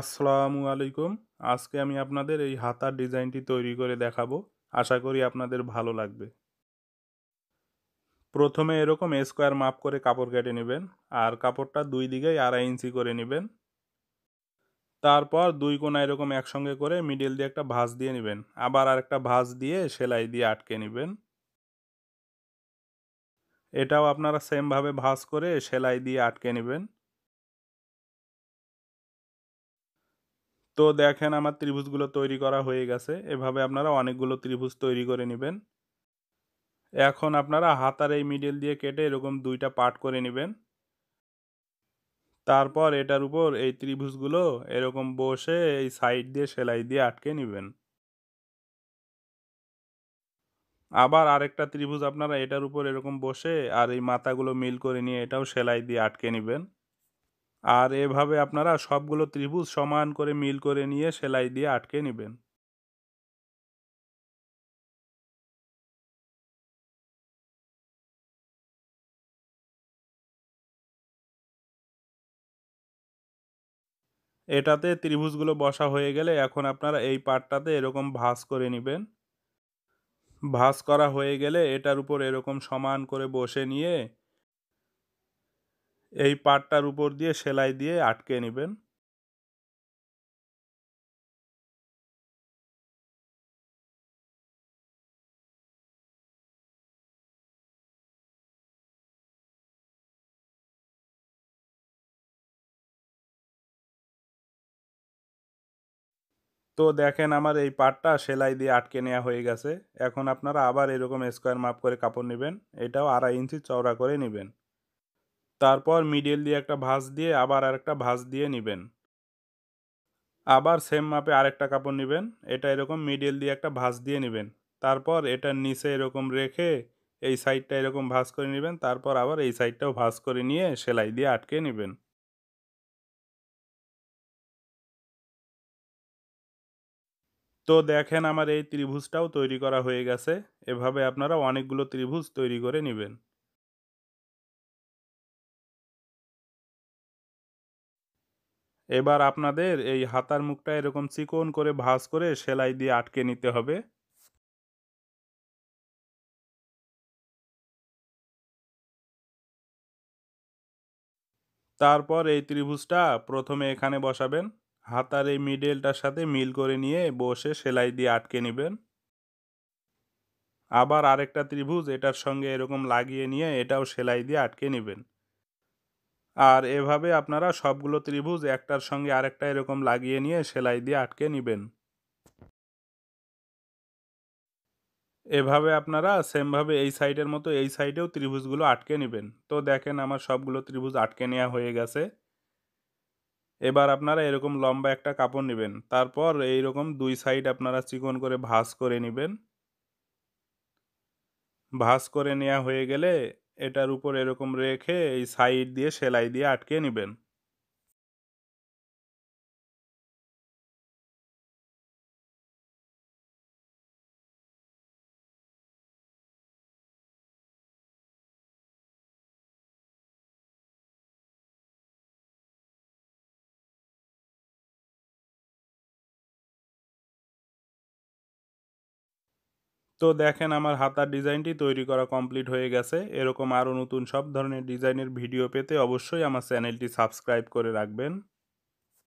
আসসালামু আলাইকুম আজকে আমি আপনাদের এই হাতার ডিজাইনটি তৈরি করে দেখাবো আশা করি আপনাদের ভালো লাগবে প্রথমে এরকম স্কোয়ার মাপ করে কাপড় কেটে নেবেন আর কাপড়টা দুই দিকেই আড়াই ইঞ্চি করে নেবেন তারপর দুই কোনা এরকম একসঙ্গে করে মিডিল দিয়ে একটা ভাঁজ দিয়ে নেবেন আবার আর একটা ভাঁজ দিয়ে সেলাই দিয়ে আটকে নেবেন এটাও আপনারা সেমভাবে ভাঁজ করে সেলাই দিয়ে আটকে নেবেন তো দেখেন আমার ত্রিভুজগুলো তৈরি করা হয়ে গেছে এভাবে আপনারা অনেকগুলো ত্রিভুজ তৈরি করে নেবেন এখন আপনারা হাতার এই মিডল দিয়ে কেটে এরকম দুইটা পার্ট করে নেবেন তারপর এটার উপর এই ত্রিভুজগুলো এরকম বসে এই সাইড দিয়ে সেলাই দিয়ে আটকে নেবেন আবার আরেকটা ত্রিভুজ আপনারা এটার উপর এরকম বসে আর এই মাথাগুলো মিল করে নিয়ে এটাও সেলাই দিয়ে আটকে নেবেন আর এভাবে আপনারা সবগুলো ত্রিভুজ সমান করে মিল করে নিয়ে সেলাই দিয়ে আটকে নেবেন এটাতে ত্রিভুজগুলো বসা হয়ে গেলে এখন আপনারা এই পাটটাতে এরকম ভাঁজ করে নেবেন ভাঁজ করা হয়ে গেলে এটার উপর এরকম সমান করে বসে নিয়ে এই পাটটার উপর দিয়ে সেলাই দিয়ে আটকে নেবেন তো দেখেন আমার এই পাটটা সেলাই দিয়ে আটকে নেওয়া হয়ে গেছে এখন আপনারা আবার এরকম স্কোয়ার মাপ করে কাপড় নেবেন এটাও আড়াই ইঞ্চি চওড়া করে নেবেন তারপর মিডিল দিয়ে একটা ভাঁজ দিয়ে আবার আরেকটা ভাঁজ দিয়ে নেবেন আবার সেম মাপে আরেকটা কাপড় নেবেন এটা এরকম মিডিল দিয়ে একটা ভাঁজ দিয়ে নেবেন তারপর এটার নিচে এরকম রেখে এই সাইডটা এরকম ভাঁজ করে নেবেন তারপর আবার এই সাইডটাও ভাঁজ করে নিয়ে সেলাই দিয়ে আটকে নেবেন তো দেখেন আমার এই ত্রিভুজটাও তৈরি করা হয়ে গেছে এভাবে আপনারা অনেকগুলো ত্রিভুজ তৈরি করে নেবেন এবার আপনাদের এই হাতার মুখটা এরকম চিকন করে ভাজ করে সেলাই দিয়ে আটকে নিতে হবে তারপর এই ত্রিভুজটা প্রথমে এখানে বসাবেন হাতার এই মিডেলটার সাথে মিল করে নিয়ে বসে সেলাই দিয়ে আটকে নেবেন আবার আরেকটা ত্রিভুজ এটার সঙ্গে এরকম লাগিয়ে নিয়ে এটাও সেলাই দিয়ে আটকে নেবেন আর এভাবে আপনারা সবগুলো ত্রিভুজ একটার সঙ্গে আরেকটা এরকম লাগিয়ে নিয়ে সেলাই দিয়ে আটকে নেবেন এভাবে আপনারা সেমভাবে এই সাইডের মতো এই সাইডেও ত্রিভুজগুলো আটকে নেবেন তো দেখেন আমার সবগুলো ত্রিভুজ আটকে নেওয়া হয়ে গেছে এবার আপনারা এরকম লম্বা একটা কাপড় নেবেন তারপর এই রকম দুই সাইড আপনারা চিকন করে ভাঁজ করে নেবেন ভাঁজ করে নেওয়া হয়ে গেলে এটার উপর এরকম রেখে এই সাইড দিয়ে সেলাই দিয়ে আটকে নেবেন তো দেখেন আমার হাতার ডিজাইনটি তৈরি করা কমপ্লিট হয়ে গেছে এরকম আরও নতুন সব ধরনের ডিজাইনের ভিডিও পেতে অবশ্যই আমার চ্যানেলটি সাবস্ক্রাইব করে রাখবেন